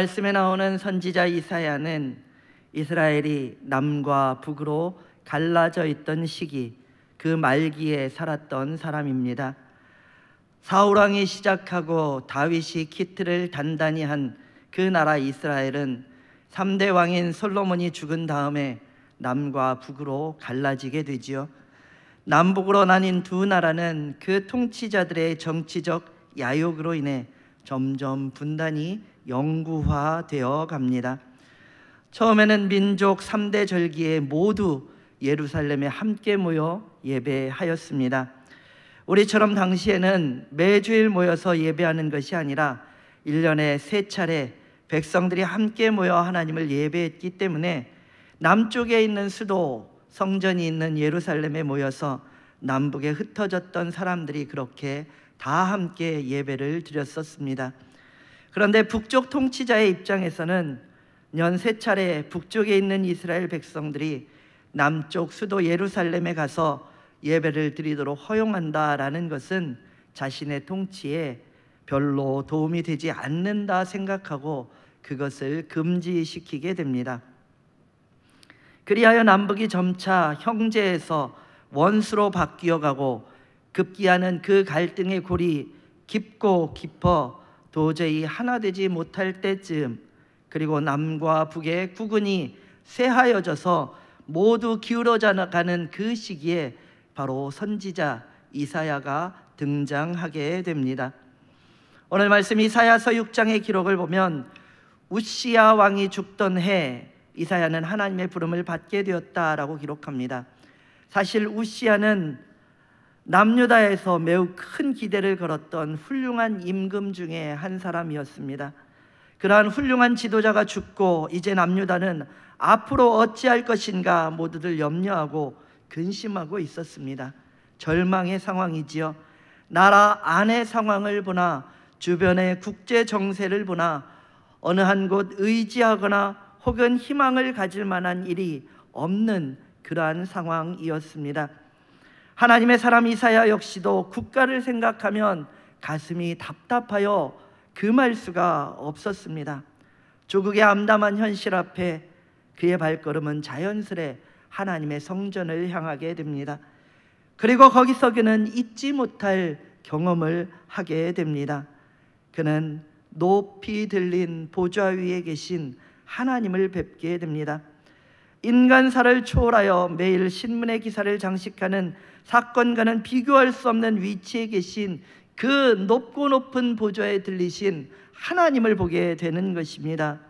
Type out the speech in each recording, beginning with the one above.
말씀에 나오는 선지자 이사야는 이스라엘이 남과 북으로 갈라져 있던 시기 그 말기에 살았던 사람입니다. 사울 왕이 시작하고 다윗이 키트를 단단히 한 그 나라 이스라엘은 3대 왕인 솔로몬이 죽은 다음에 남과 북으로 갈라지게 되지요. 남북으로 나뉜 두 나라는 그 통치자들의 정치적 야욕으로 인해 점점 분단이 영구화되어 갑니다. 처음에는 민족 3대 절기에 모두 예루살렘에 함께 모여 예배하였습니다. 우리처럼 당시에는 매주일 모여서 예배하는 것이 아니라 1년에 세 차례 백성들이 함께 모여 하나님을 예배했기 때문에 남쪽에 있는 수도 성전이 있는 예루살렘에 모여서 남북에 흩어졌던 사람들이 그렇게 다 함께 예배를 드렸었습니다. 그런데 북쪽 통치자의 입장에서는 연 세 차례 북쪽에 있는 이스라엘 백성들이 남쪽 수도 예루살렘에 가서 예배를 드리도록 허용한다라는 것은 자신의 통치에 별로 도움이 되지 않는다 생각하고 그것을 금지시키게 됩니다. 그리하여 남북이 점차 형제에서 원수로 바뀌어 가고 급기야는 그 갈등의 골이 깊고 깊어 도저히 하나 되지 못할 때쯤 그리고 남과 북의 국군이 쇠하여져서 모두 기울어가는 져그 시기에 바로 선지자 이사야가 등장하게 됩니다. 오늘 말씀 이사야서 6장의 기록을 보면 우시야 왕이 죽던 해 이사야는 하나님의 부름을 받게 되었다라고 기록합니다. 사실 우시야는 남유다에서 매우 큰 기대를 걸었던 훌륭한 임금 중에 한 사람이었습니다. 그러한 훌륭한 지도자가 죽고 이제 남유다는 앞으로 어찌할 것인가 모두들 염려하고 근심하고 있었습니다. 절망의 상황이지요. 나라 안의 상황을 보나 주변의 국제 정세를 보나 어느 한 곳 의지하거나 혹은 희망을 가질 만한 일이 없는 그러한 상황이었습니다. 하나님의 사람 이사야 역시도 국가를 생각하면 가슴이 답답하여 금할 그 수가 없었습니다. 조국의 암담한 현실 앞에 그의 발걸음은 자연스레 하나님의 성전을 향하게 됩니다. 그리고 거기서 그는 잊지 못할 경험을 하게 됩니다. 그는 높이 들린 보좌 위에 계신 하나님을 뵙게 됩니다. 인간사를 초월하여 매일 신문의 기사를 장식하는 사건과는 비교할 수 없는 위치에 계신 그 높고 높은 보좌에 들리신 하나님을 보게 되는 것입니다.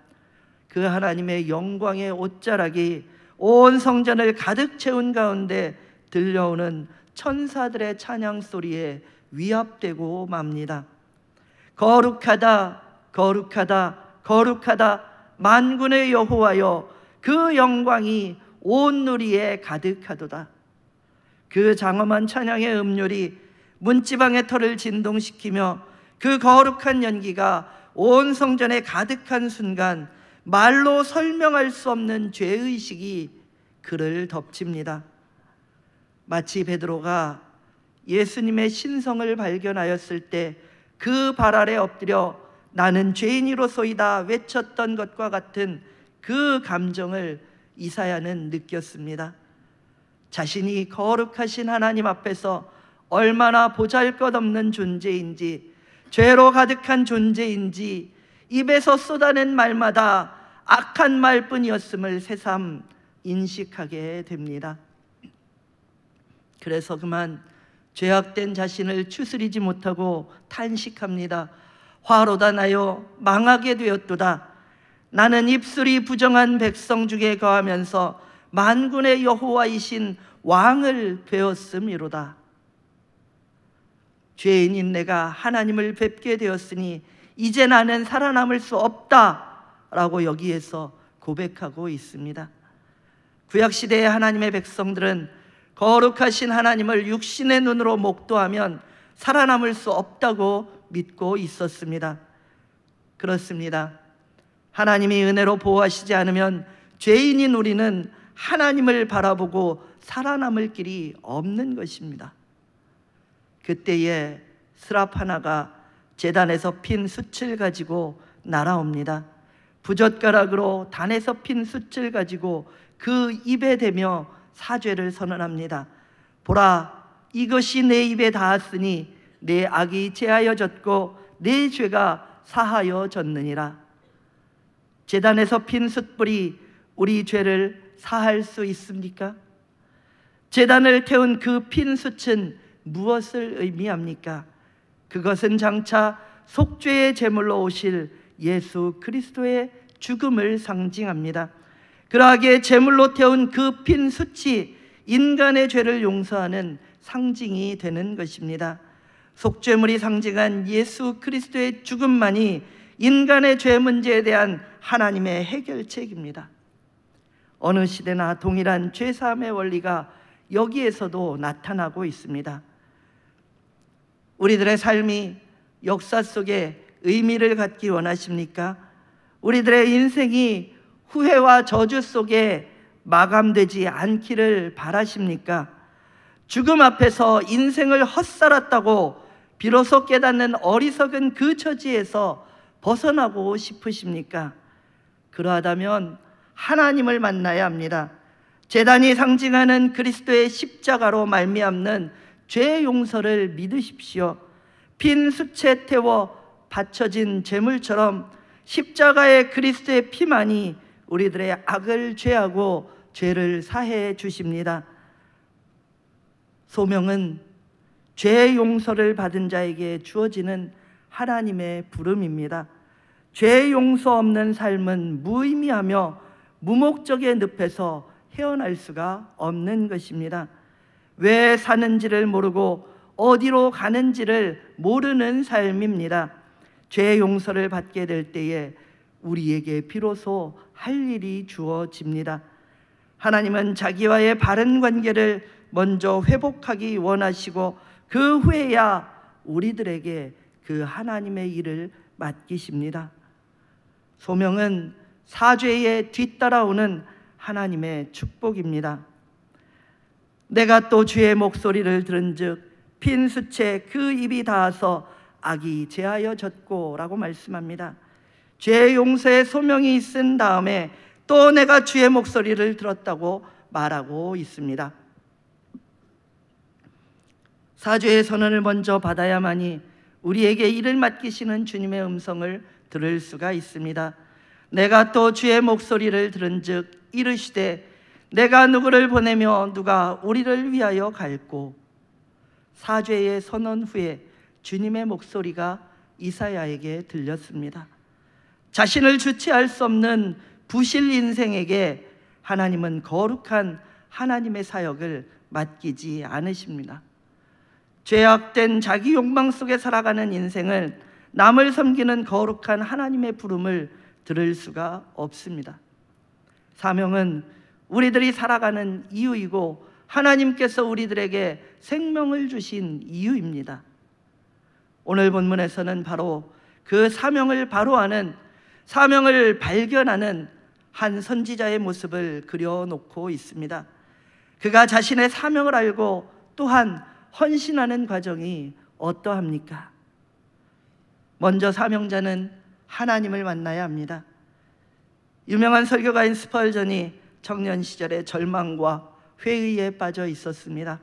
그 하나님의 영광의 옷자락이 온 성전을 가득 채운 가운데 들려오는 천사들의 찬양 소리에 위압되고 맙니다. 거룩하다, 거룩하다, 거룩하다, 만군의 여호와여, 그 영광이 온 누리에 가득하도다. 그 장엄한 찬양의 음률이 문지방의 털을 진동시키며 그 거룩한 연기가 온 성전에 가득한 순간 말로 설명할 수 없는 죄의식이 그를 덮칩니다. 마치 베드로가 예수님의 신성을 발견하였을 때 그 발 아래 엎드려 나는 죄인이로소이다 외쳤던 것과 같은 그 감정을 이사야는 느꼈습니다. 자신이 거룩하신 하나님 앞에서 얼마나 보잘 것 없는 존재인지, 죄로 가득한 존재인지, 입에서 쏟아낸 말마다 악한 말뿐이었음을 새삼 인식하게 됩니다. 그래서 그만 죄악된 자신을 추스리지 못하고 탄식합니다. 화로다 나여 망하게 되었도다. 나는 입술이 부정한 백성 중에 거하면서 만군의 여호와이신 왕을 되었음이로다. 죄인인 내가 하나님을 뵙게 되었으니 이제 나는 살아남을 수 없다라고 여기에서 고백하고 있습니다. 구약 시대의 하나님의 백성들은 거룩하신 하나님을 육신의 눈으로 목도하면 살아남을 수 없다고 믿고 있었습니다. 그렇습니다. 하나님이 은혜로 보호하시지 않으면 죄인인 우리는 하나님을 바라보고 살아남을 길이 없는 것입니다. 그때에 스라파나가 재단에서 핀 숯을 가지고 날아옵니다. 부젓가락으로 단에서 핀 숯을 가지고 그 입에 대며 사죄를 선언합니다. 보라 이것이 내 입에 닿았으니 내 악이 제하여졌고 내 죄가 사하여졌느니라. 재단에서 핀 숯불이 우리 죄를 사할 수 있습니까? 재단을 태운 그핀 숯은 무엇을 의미합니까? 그것은 장차 속죄의 제물로 오실 예수 그리스도의 죽음을 상징합니다. 그러하게 제물로 태운 그핀 숯이 인간의 죄를 용서하는 상징이 되는 것입니다. 속죄물이 상징한 예수 그리스도의 죽음만이 인간의 죄 문제에 대한 하나님의 해결책입니다. 어느 시대나 동일한 죄사함의 원리가 여기에서도 나타나고 있습니다. 우리들의 삶이 역사 속에 의미를 갖기 원하십니까? 우리들의 인생이 후회와 저주 속에 마감되지 않기를 바라십니까? 죽음 앞에서 인생을 헛살았다고 비로소 깨닫는 어리석은 그 처지에서 벗어나고 싶으십니까? 그러하다면 하나님을 만나야 합니다. 재단이 상징하는 그리스도의 십자가로 말미암는 죄 용서를 믿으십시오. 빈 수채 태워 받쳐진 제물처럼 십자가의 그리스도의 피만이 우리들의 악을 죄하고 죄를 사해 주십니다. 소명은 죄 용서를 받은 자에게 주어지는 하나님의 부름입니다. 죄 용서 없는 삶은 무의미하며 무목적의 늪에서 헤어날 수가 없는 것입니다. 왜 사는지를 모르고 어디로 가는지를 모르는 삶입니다. 죄 용서를 받게 될 때에 우리에게 비로소 할 일이 주어집니다. 하나님은 자기와의 바른 관계를 먼저 회복하기 원하시고 그 후에야 우리들에게 그 하나님의 일을 맡기십니다. 소명은 사죄에 뒤따라오는 하나님의 축복입니다. 내가 또 주의 목소리를 들은즉 빈 수채 그 입이 닿아서 악이 제하여 졌고라고 말씀합니다. 죄 용서의 소명이 있 다음에 또 내가 주의 목소리를 들었다고 말하고 있습니다. 사죄의 선언을 먼저 받아야만이 우리에게 일을 맡기시는 주님의 음성을 들을 수가 있습니다. 내가 또 주의 목소리를 들은즉 이르시되 내가 누구를 보내며 누가 우리를 위하여 갈고 사죄의 선언 후에 주님의 목소리가 이사야에게 들렸습니다. 자신을 주체할 수 없는 부실 인생에게 하나님은 거룩한 하나님의 사역을 맡기지 않으십니다. 죄악된 자기 욕망 속에 살아가는 인생을 남을 섬기는 거룩한 하나님의 부름을 들을 수가 없습니다. 사명은 우리들이 살아가는 이유이고 하나님께서 우리들에게 생명을 주신 이유입니다. 오늘 본문에서는 바로 그 사명을 바로하는 사명을 발견하는 한 선지자의 모습을 그려놓고 있습니다. 그가 자신의 사명을 알고 또한 헌신하는 과정이 어떠합니까? 먼저 사명자는 하나님을 만나야 합니다. 유명한 설교가인 스펄전이 청년 시절에 절망과 회의에 빠져 있었습니다.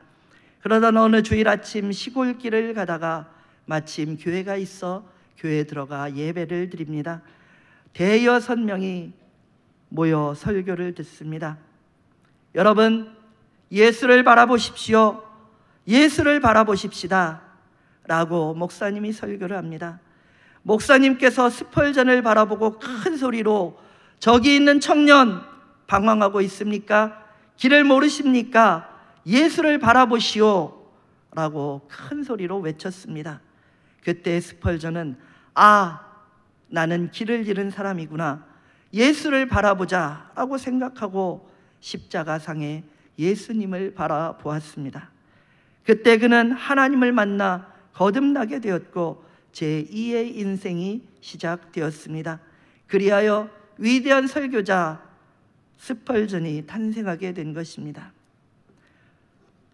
그러던 어느 주일 아침 시골길을 가다가 마침 교회가 있어 교회에 들어가 예배를 드립니다. 대여섯 명이 모여 설교를 듣습니다. 여러분, 예수를 바라보십시오. 예수를 바라보십시다. 라고 목사님이 설교를 합니다. 목사님께서 스펄전을 바라보고 큰 소리로 저기 있는 청년 방황하고 있습니까? 길을 모르십니까? 예수를 바라보시오. 라고 큰 소리로 외쳤습니다. 그때 스펄전은 아, 나는 길을 잃은 사람이구나. 예수를 바라보자. 라고 생각하고 십자가상에 예수님을 바라보았습니다. 그때 그는 하나님을 만나 거듭나게 되었고 제2의 인생이 시작되었습니다. 그리하여 위대한 설교자 스펄전이 탄생하게 된 것입니다.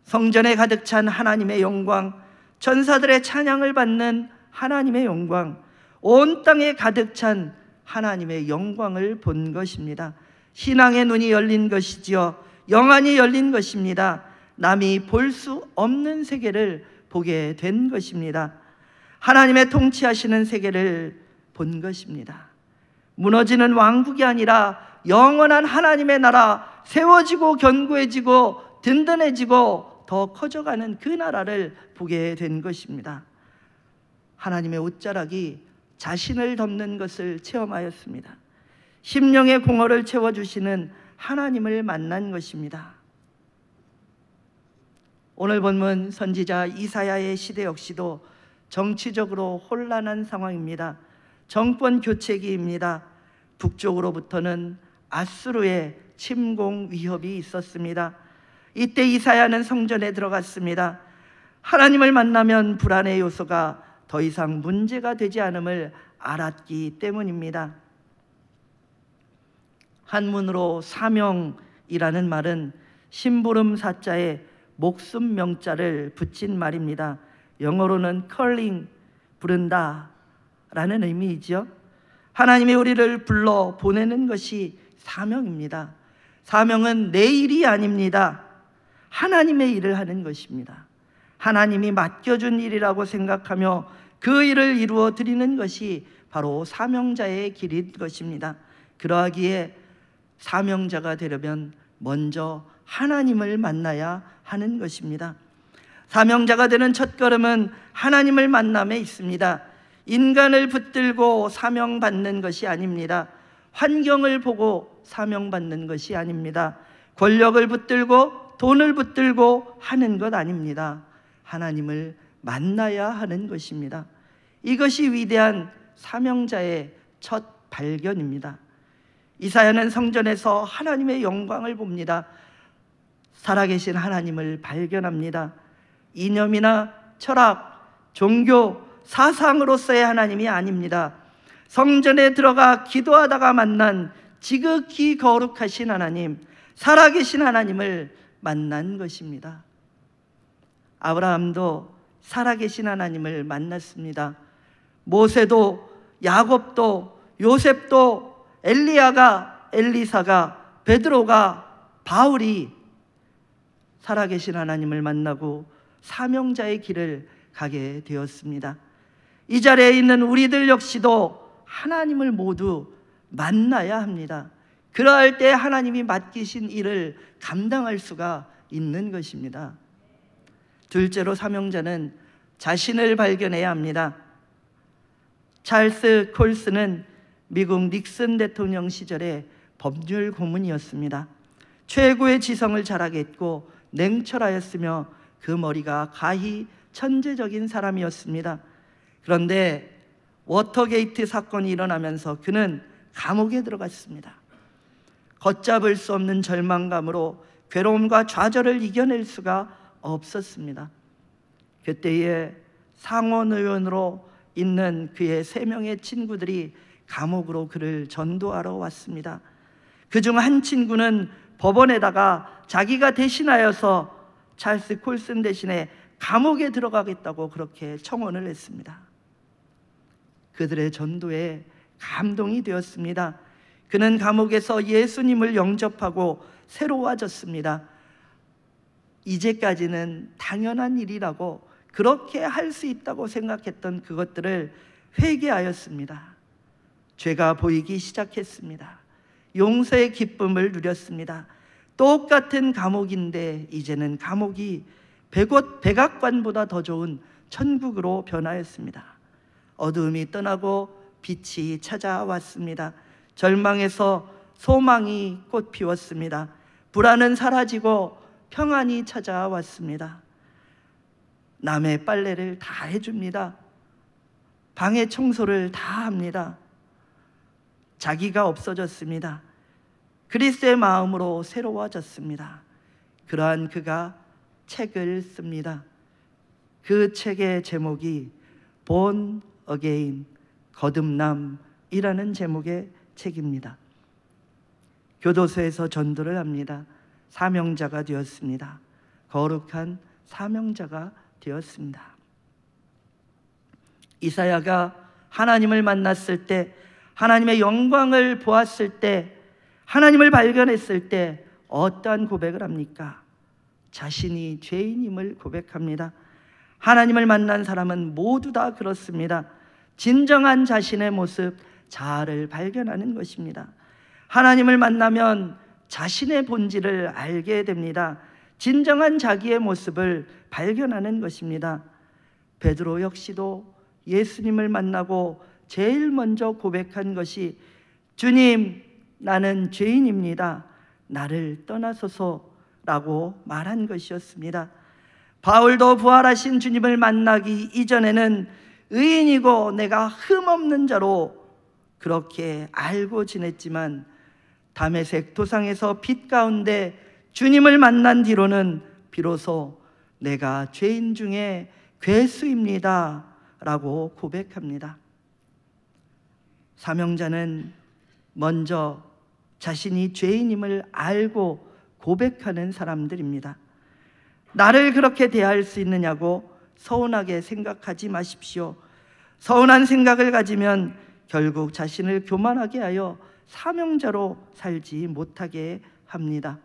성전에 가득 찬 하나님의 영광, 전사들의 찬양을 받는 하나님의 영광, 온 땅에 가득 찬 하나님의 영광을 본 것입니다. 신앙의 눈이 열린 것이지요. 영안이 열린 것입니다. 남이 볼 수 없는 세계를 보게 된 것입니다. 하나님의 통치하시는 세계를 본 것입니다. 무너지는 왕국이 아니라 영원한 하나님의 나라 세워지고 견고해지고 든든해지고 더 커져가는 그 나라를 보게 된 것입니다. 하나님의 옷자락이 자신을 덮는 것을 체험하였습니다. 심령의 공허를 채워주시는 하나님을 만난 것입니다. 오늘 본문 선지자 이사야의 시대 역시도 정치적으로 혼란한 상황입니다. 정권 교체기입니다. 북쪽으로부터는 아수르의 침공 위협이 있었습니다. 이때 이사야는 성전에 들어갔습니다. 하나님을 만나면 불안의 요소가 더 이상 문제가 되지 않음을 알았기 때문입니다. 한문으로 사명이라는 말은 심부름 사자에 목숨 명자를 붙인 말입니다. 영어로는 컬링 부른다 라는 의미이죠. 하나님이 우리를 불러 보내는 것이 사명입니다. 사명은 내 일이 아닙니다. 하나님의 일을 하는 것입니다. 하나님이 맡겨준 일이라고 생각하며 그 일을 이루어 드리는 것이 바로 사명자의 길인 것입니다. 그러하기에 사명자가 되려면 먼저 하나님을 만나야 하는 것입니다. 사명자가 되는 첫걸음은 하나님을 만남에 있습니다. 인간을 붙들고 사명받는 것이 아닙니다. 환경을 보고 사명받는 것이 아닙니다. 권력을 붙들고 돈을 붙들고 하는 것 아닙니다. 하나님을 만나야 하는 것입니다. 이것이 위대한 사명자의 첫 발견입니다. 이사야는 성전에서 하나님의 영광을 봅니다. 살아계신 하나님을 발견합니다. 이념이나 철학, 종교, 사상으로서의 하나님이 아닙니다. 성전에 들어가 기도하다가 만난 지극히 거룩하신 하나님, 살아계신 하나님을 만난 것입니다. 아브라함도 살아계신 하나님을 만났습니다. 모세도 야곱도 요셉도 엘리야가 엘리사가 베드로가 바울이 살아계신 하나님을 만나고 사명자의 길을 가게 되었습니다. 이 자리에 있는 우리들 역시도 하나님을 모두 만나야 합니다. 그러할 때 하나님이 맡기신 일을 감당할 수가 있는 것입니다. 둘째로 사명자는 자신을 발견해야 합니다. 찰스 콜스는 미국 닉슨 대통령 시절에 법률 고문이었습니다. 최고의 지성을 자라겠고 냉철하였으며 그 머리가 가히 천재적인 사람이었습니다. 그런데 워터게이트 사건이 일어나면서 그는 감옥에 들어갔습니다. 걷잡을 수 없는 절망감으로 괴로움과 좌절을 이겨낼 수가 없었습니다. 그때에 상원 의원으로 있는 그의 세 명의 친구들이 감옥으로 그를 전도하러 왔습니다. 그 중 한 친구는 법원에다가 자기가 대신하여서 찰스 콜슨 대신에 감옥에 들어가겠다고 그렇게 청원을 했습니다. 그들의 전도에 감동이 되었습니다. 그는 감옥에서 예수님을 영접하고 새로워졌습니다. 이제까지는 당연한 일이라고 그렇게 할 수 있다고 생각했던 그것들을 회개하였습니다. 죄가 보이기 시작했습니다. 용서의 기쁨을 누렸습니다. 똑같은 감옥인데 이제는 감옥이 백옷 백악관보다 더 좋은 천국으로 변하였습니다. 어두움이 떠나고 빛이 찾아왔습니다. 절망에서 소망이 꽃 피웠습니다. 불안은 사라지고 평안이 찾아왔습니다. 남의 빨래를 다 해줍니다. 방의 청소를 다 합니다. 자기가 없어졌습니다. 그리스의 마음으로 새로워졌습니다. 그러한 그가 책을 씁니다. 그 책의 제목이 본 어게인 거듭남이라는 제목의 책입니다. 교도소에서 전도를 합니다. 사명자가 되었습니다. 거룩한 사명자가 되었습니다. 이사야가 하나님을 만났을 때 하나님의 영광을 보았을 때 하나님을 발견했을 때 어떠한 고백을 합니까? 자신이 죄인임을 고백합니다. 하나님을 만난 사람은 모두 다 그렇습니다. 진정한 자신의 모습, 자아를 발견하는 것입니다. 하나님을 만나면 자신의 본질을 알게 됩니다. 진정한 자기의 모습을 발견하는 것입니다. 베드로 역시도 예수님을 만나고 제일 먼저 고백한 것이 주님, 나는 죄인입니다. 나를 떠나소서라고 말한 것이었습니다. 바울도 부활하신 주님을 만나기 이전에는 의인이고 내가 흠없는 자로 그렇게 알고 지냈지만 담에색 도상에서 빛 가운데 주님을 만난 뒤로는 비로소 내가 죄인 중에 괴수입니다. 라고 고백합니다. 사명자는 먼저 자신이 죄인임을 알고 고백하는 사람들입니다. 나를 그렇게 대할 수 있느냐고 서운하게 생각하지 마십시오. 서운한 생각을 가지면 결국 자신을 교만하게 하여 사명자로 살지 못하게 합니다.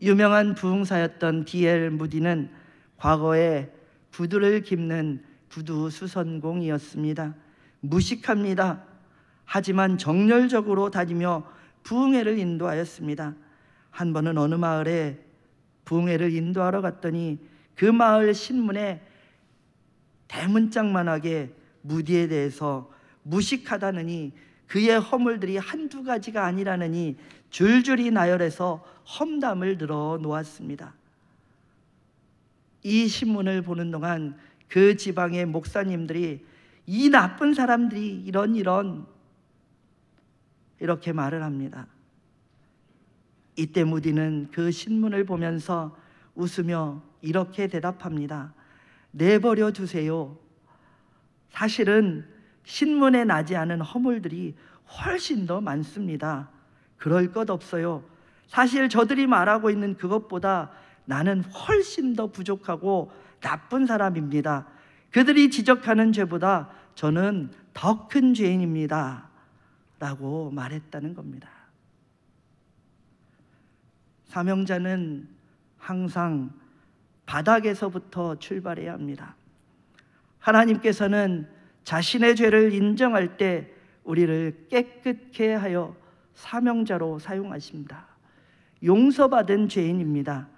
유명한 부흥사였던 디엘 무디는 과거에 구두를 깁는 구두 수선공이었습니다. 무식합니다. 하지만 정열적으로 다니며 부흥회를 인도하였습니다. 한 번은 어느 마을에 부흥회를 인도하러 갔더니 그 마을 신문에 대문짝만하게 무디에 대해서 무식하다느니 그의 허물들이 한두 가지가 아니라느니 줄줄이 나열해서 험담을 들어 놓았습니다. 이 신문을 보는 동안 그 지방의 목사님들이 이 나쁜 사람들이 이런 이런 이렇게 말을 합니다. 이때 무디는 그 신문을 보면서 웃으며 이렇게 대답합니다. 내버려 주세요. 사실은 신문에 나지 않은 허물들이 훨씬 더 많습니다. 그럴 것 없어요. 사실 저들이 말하고 있는 그것보다 나는 훨씬 더 부족하고 나쁜 사람입니다. 그들이 지적하는 죄보다 저는 더 큰 죄인입니다. 라고 말했다는 겁니다. 사명자는 항상 바닥에서부터 출발해야 합니다. 하나님께서는 자신의 죄를 인정할 때 우리를 깨끗케 하여 사명자로 사용하십니다. 용서받은 죄인입니다.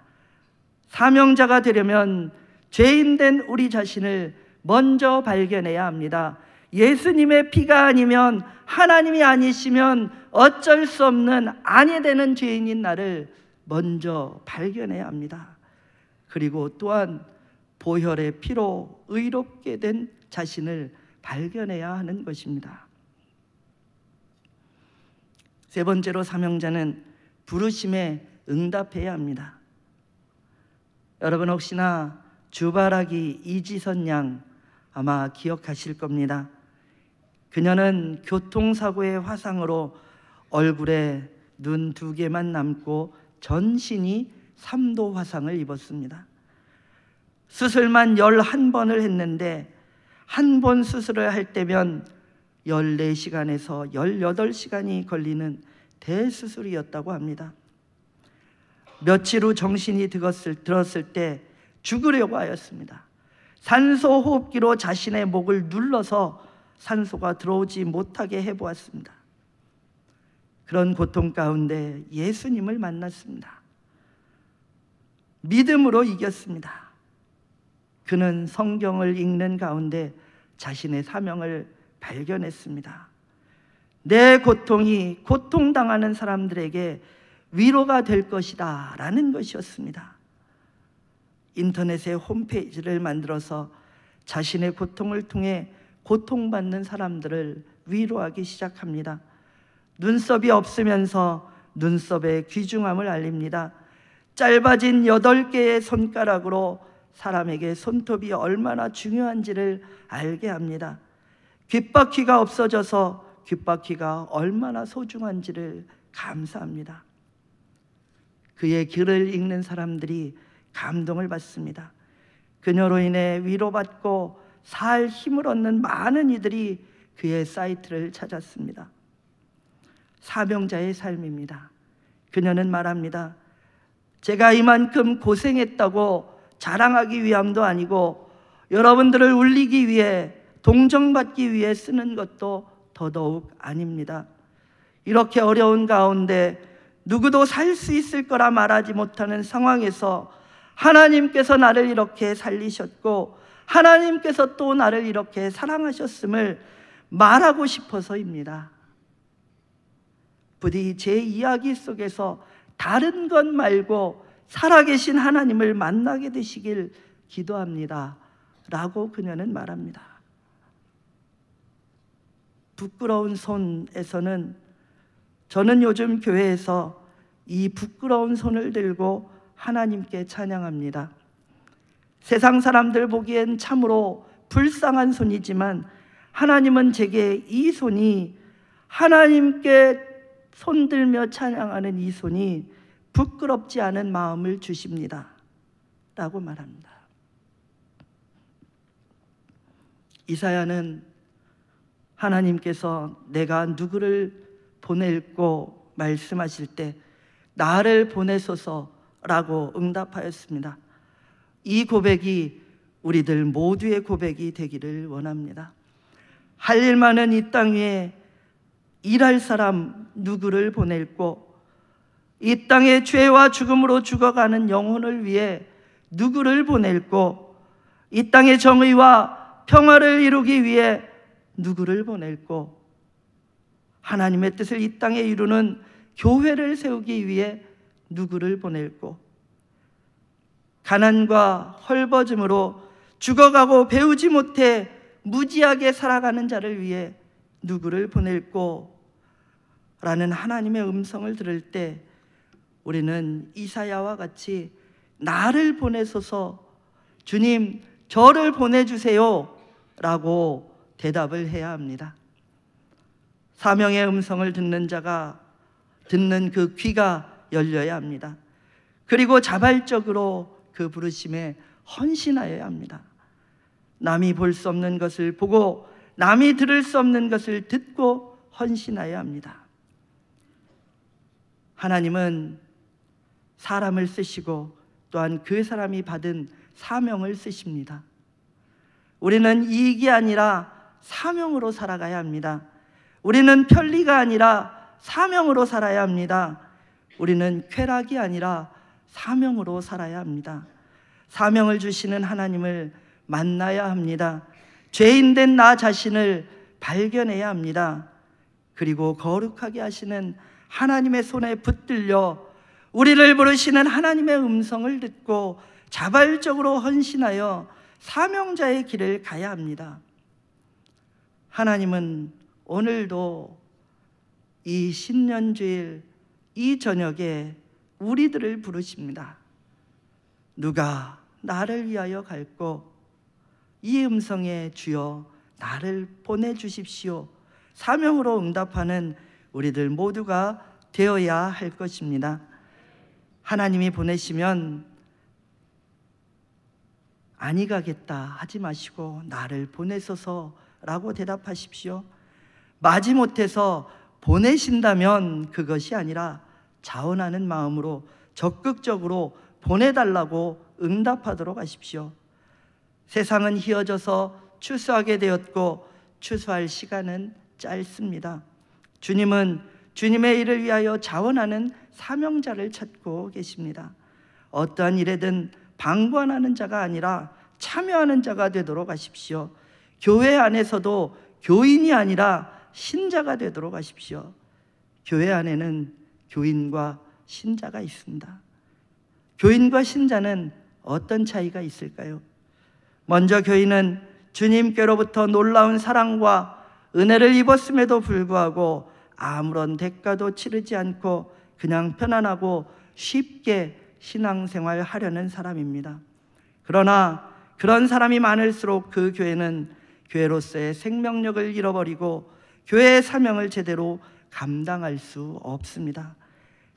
사명자가 되려면 죄인된 우리 자신을 먼저 발견해야 합니다. 예수님의 피가 아니면 하나님이 아니시면 어쩔 수 없는 아니 되는 죄인인 나를 먼저 발견해야 합니다. 그리고 또한 보혈의 피로 의롭게 된 자신을 발견해야 하는 것입니다. 세 번째로 사명자는 부르심에 응답해야 합니다. 여러분 혹시나 주바라기 이지선 양 아마 기억하실 겁니다. 그녀는 교통사고의 화상으로 얼굴에 눈 두 개만 남고 전신이 3도 화상을 입었습니다. 수술만 11번을 했는데 한 번 수술을 할 때면 14시간에서 18시간이 걸리는 대수술이었다고 합니다. 며칠 후 정신이 들었을, 들었을 때 죽으려고 하였습니다. 산소호흡기로 자신의 목을 눌러서 산소가 들어오지 못하게 해보았습니다. 그런 고통 가운데 예수님을 만났습니다. 믿음으로 이겼습니다. 그는 성경을 읽는 가운데 자신의 사명을 발견했습니다. 내 고통이 고통당하는 사람들에게 위로가 될 것이다 라는 것이었습니다. 인터넷에 홈페이지를 만들어서 자신의 고통을 통해 고통받는 사람들을 위로하기 시작합니다. 눈썹이 없으면서 눈썹의 귀중함을 알립니다. 짧아진 여 개의 손가락으로 사람에게 손톱이 얼마나 중요한지를 알게 합니다. 귓바퀴가 없어져서 귓바퀴가 얼마나 소중한지를 감사합니다. 그의 글을 읽는 사람들이 감동을 받습니다. 그녀로 인해 위로받고 살 힘을 얻는 많은 이들이 그의 사이트를 찾았습니다. 사명자의 삶입니다. 그녀는 말합니다. 제가 이만큼 고생했다고 자랑하기 위함도 아니고 여러분들을 울리기 위해 동정받기 위해 쓰는 것도 더더욱 아닙니다. 이렇게 어려운 가운데 누구도 살 수 있을 거라 말하지 못하는 상황에서 하나님께서 나를 이렇게 살리셨고 하나님께서 또 나를 이렇게 사랑하셨음을 말하고 싶어서입니다. 부디 제 이야기 속에서 다른 것 말고 살아계신 하나님을 만나게 되시길 기도합니다. 라고 그녀는 말합니다. 부끄러운 손에서는 저는 요즘 교회에서 이 부끄러운 손을 들고 하나님께 찬양합니다. 세상 사람들 보기엔 참으로 불쌍한 손이지만 하나님은 제게 이 손이 하나님께 손들며 찬양하는 이 손이 부끄럽지 않은 마음을 주십니다. 라고 말합니다. 이사야는 하나님께서 내가 누구를 보낼고 말씀하실 때 나를 보내소서라고 응답하였습니다. 이 고백이 우리들 모두의 고백이 되기를 원합니다. 할 일만은 이 땅 위에 일할 사람 누구를 보낼고 이 땅의 죄와 죽음으로 죽어가는 영혼을 위해 누구를 보낼고 이 땅의 정의와 평화를 이루기 위해 누구를 보낼고 하나님의 뜻을 이 땅에 이루는 교회를 세우기 위해 누구를 보낼고 가난과 헐벗음으로 죽어가고 배우지 못해 무지하게 살아가는 자를 위해 누구를 보낼꼬 라는 하나님의 음성을 들을 때 우리는 이사야와 같이 나를 보내소서 주님 저를 보내주세요 라고 대답을 해야 합니다. 사명의 음성을 듣는 자가 듣는 그 귀가 열려야 합니다. 그리고 자발적으로 그 부르심에 헌신하여야 합니다. 남이 볼 수 없는 것을 보고 남이 들을 수 없는 것을 듣고 헌신하여야 합니다. 하나님은 사람을 쓰시고 또한 그 사람이 받은 사명을 쓰십니다. 우리는 이익이 아니라 사명으로 살아가야 합니다. 우리는 편리가 아니라 사명으로 살아야 합니다. 우리는 쾌락이 아니라 사명으로 살아야 합니다. 사명을 주시는 하나님을 만나야 합니다. 죄인된 나 자신을 발견해야 합니다. 그리고 거룩하게 하시는 하나님의 손에 붙들려 우리를 부르시는 하나님의 음성을 듣고 자발적으로 헌신하여 사명자의 길을 가야 합니다. 하나님은 오늘도 이 신년주일 이 저녁에 우리들을 부르십니다. 누가 나를 위하여 갈고 이 음성에 주여 나를 보내주십시오. 사명으로 응답하는 우리들 모두가 되어야 할 것입니다. 하나님이 보내시면 아니 가겠다 하지 마시고 나를 보내소서라고 대답하십시오. 마지못해서 보내신다면 그것이 아니라 자원하는 마음으로 적극적으로 보내달라고 응답하도록 하십시오. 세상은 희어져서 추수하게 되었고 추수할 시간은 짧습니다. 주님은 주님의 일을 위하여 자원하는 사명자를 찾고 계십니다. 어떠한 일에든 방관하는 자가 아니라 참여하는 자가 되도록 하십시오. 교회 안에서도 교인이 아니라 신자가 되도록 하십시오. 교회 안에는 교인과 신자가 있습니다. 교인과 신자는 어떤 차이가 있을까요? 먼저 교인은 주님께로부터 놀라운 사랑과 은혜를 입었음에도 불구하고 아무런 대가도 치르지 않고 그냥 편안하고 쉽게 신앙생활 하려는 사람입니다. 그러나 그런 사람이 많을수록 그 교회는 교회로서의 생명력을 잃어버리고 교회의 사명을 제대로 감당할 수 없습니다.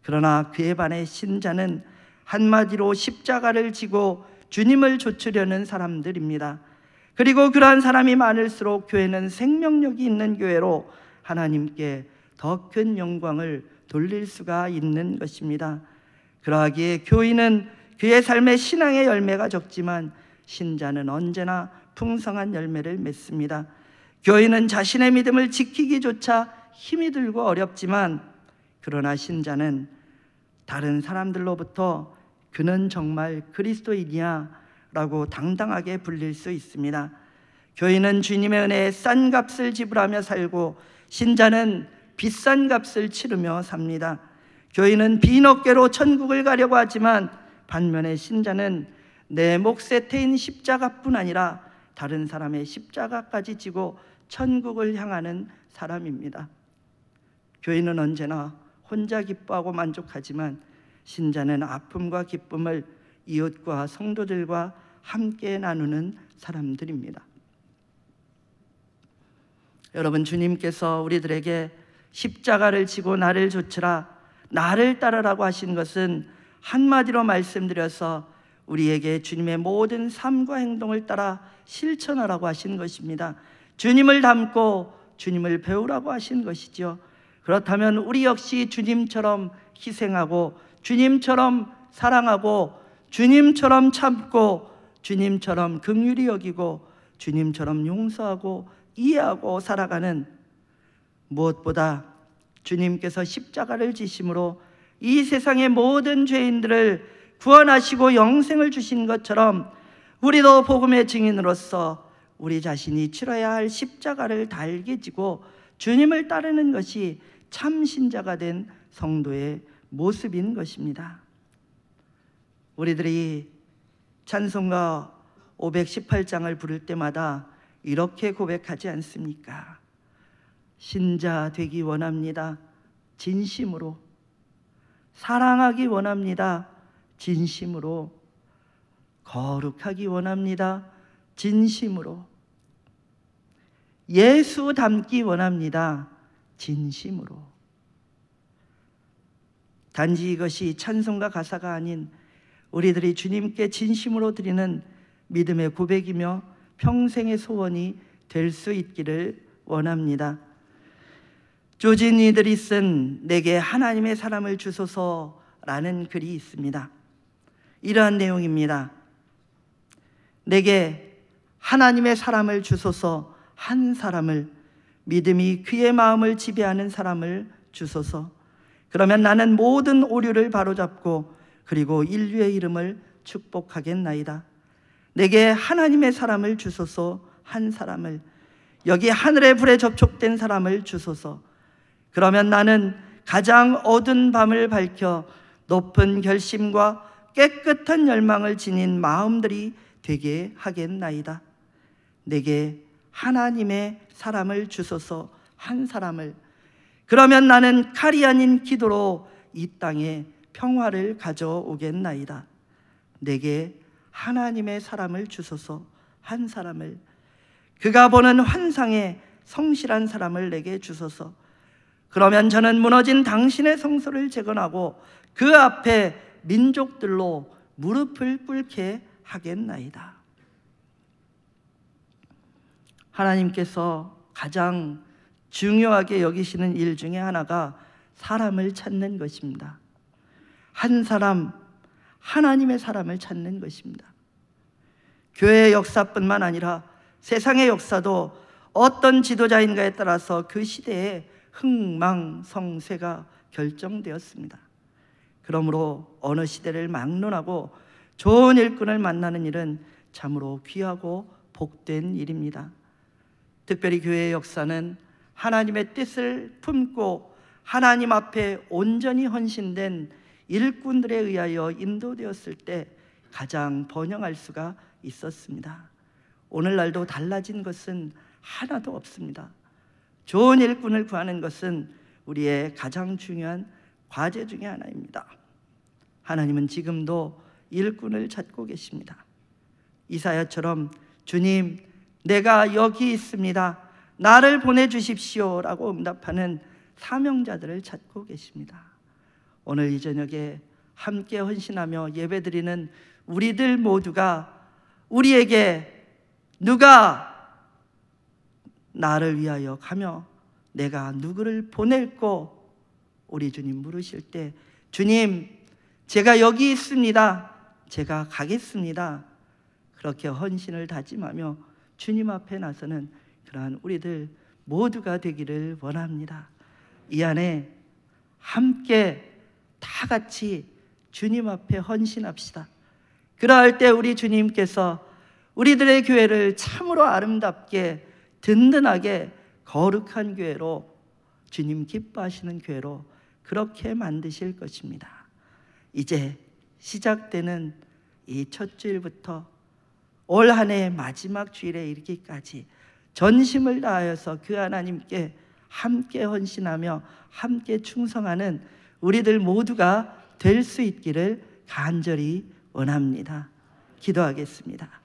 그러나 그에 반해 신자는 한마디로 십자가를 지고 주님을 좇으려는 사람들입니다. 그리고 그러한 사람이 많을수록 교회는 생명력이 있는 교회로 하나님께 더 큰 영광을 돌릴 수가 있는 것입니다. 그러하기에 교인은 그의 삶의 신앙의 열매가 적지만 신자는 언제나 풍성한 열매를 맺습니다. 교인은 자신의 믿음을 지키기조차 힘이 들고 어렵지만 그러나 신자는 다른 사람들로부터 그는 정말 그리스도이냐 라고 당당하게 불릴 수 있습니다. 교인은 주님의 은혜에 싼 값을 지불하며 살고 신자는 비싼 값을 치르며 삽니다. 교인은 빈 어깨로 천국을 가려고 하지만 반면에 신자는 내 몫에 태인 십자가뿐 아니라 다른 사람의 십자가까지 지고 천국을 향하는 사람입니다. 교인은 언제나 혼자 기뻐하고 만족하지만 신자는 아픔과 기쁨을 이웃과 성도들과 함께 나누는 사람들입니다. 여러분 주님께서 우리들에게 십자가를 지고 나를 좇으라 나를 따르라고 하신 것은 한마디로 말씀드려서 우리에게 주님의 모든 삶과 행동을 따라 실천하라고 하신 것입니다. 주님을 닮고 주님을 배우라고 하신 것이죠. 그렇다면 우리 역시 주님처럼 희생하고 주님처럼 사랑하고 주님처럼 참고 주님처럼 긍휼히 여기고 주님처럼 용서하고 이해하고 살아가는 무엇보다 주님께서 십자가를 지심으로 이 세상의 모든 죄인들을 구원하시고 영생을 주신 것처럼 우리도 복음의 증인으로서 우리 자신이 치러야 할 십자가를 달게 지고 주님을 따르는 것이 참신자가 된 성도의 모습인 것입니다. 우리들이 찬송가 518장을 부를 때마다 이렇게 고백하지 않습니까? 신자 되기 원합니다. 진심으로. 사랑하기 원합니다. 진심으로. 거룩하기 원합니다. 진심으로. 예수 닮기 원합니다. 진심으로. 단지 이것이 찬송과 가사가 아닌 우리들이 주님께 진심으로 드리는 믿음의 고백이며 평생의 소원이 될 수 있기를 원합니다. 조진 이들이 쓴 내게 하나님의 사람을 주소서라는 글이 있습니다. 이러한 내용입니다. 내게 하나님의 사람을 주소서 한 사람을 믿음이 귀의 마음을 지배하는 사람을 주소서. 그러면 나는 모든 오류를 바로잡고 그리고 인류의 이름을 축복하겠나이다. 내게 하나님의 사람을 주소서 한 사람을 여기 하늘의 불에 접촉된 사람을 주소서. 그러면 나는 가장 어두운 밤을 밝혀 높은 결심과 깨끗한 열망을 지닌 마음들이 되게 하겠나이다. 내게 하나님의 사람을 주소서 한 사람을 그러면 나는 칼이 아닌 기도로 이 땅에 평화를 가져오겠나이다. 내게 하나님의 사람을 주소서 한 사람을 그가 보는 환상에 성실한 사람을 내게 주소서 그러면 저는 무너진 당신의 성소를 재건하고 그 앞에 민족들로 무릎을 꿇게 하겠나이다. 하나님께서 가장 중요하게 여기시는 일 중에 하나가 사람을 찾는 것입니다. 한 사람, 하나님의 사람을 찾는 것입니다. 교회의 역사뿐만 아니라 세상의 역사도 어떤 지도자인가에 따라서 그 시대의 흥망성쇠가 결정되었습니다. 그러므로 어느 시대를 막론하고 좋은 일꾼을 만나는 일은 참으로 귀하고 복된 일입니다. 특별히 교회의 역사는 하나님의 뜻을 품고 하나님 앞에 온전히 헌신된 일꾼들에 의하여 인도되었을 때 가장 번영할 수가 있었습니다. 오늘날도 달라진 것은 하나도 없습니다. 좋은 일꾼을 구하는 것은 우리의 가장 중요한 과제 중의 하나입니다. 하나님은 지금도 일꾼을 찾고 계십니다. 이사야처럼 주님 내가 여기 있습니다. 나를 보내주십시오. 라고 응답하는 사명자들을 찾고 계십니다. 오늘 이 저녁에 함께 헌신하며 예배드리는 우리들 모두가 우리에게 누가 나를 위하여 가며 내가 누구를 보낼고 우리 주님 물으실 때 주님 제가 여기 있습니다. 제가 가겠습니다. 그렇게 헌신을 다짐하며 주님 앞에 나서는 그러한 우리들 모두가 되기를 원합니다. 이 안에 함께 다 같이 주님 앞에 헌신합시다. 그러할 때 우리 주님께서 우리들의 교회를 참으로 아름답게 든든하게 거룩한 교회로 주님 기뻐하시는 교회로 그렇게 만드실 것입니다. 이제 시작되는 이 첫 주일부터 올한 해의 마지막 주일에 이르기까지 전심을 다하여서 그 하나님께 함께 헌신하며 함께 충성하는 우리들 모두가 될 수 있기를 간절히 원합니다. 기도하겠습니다.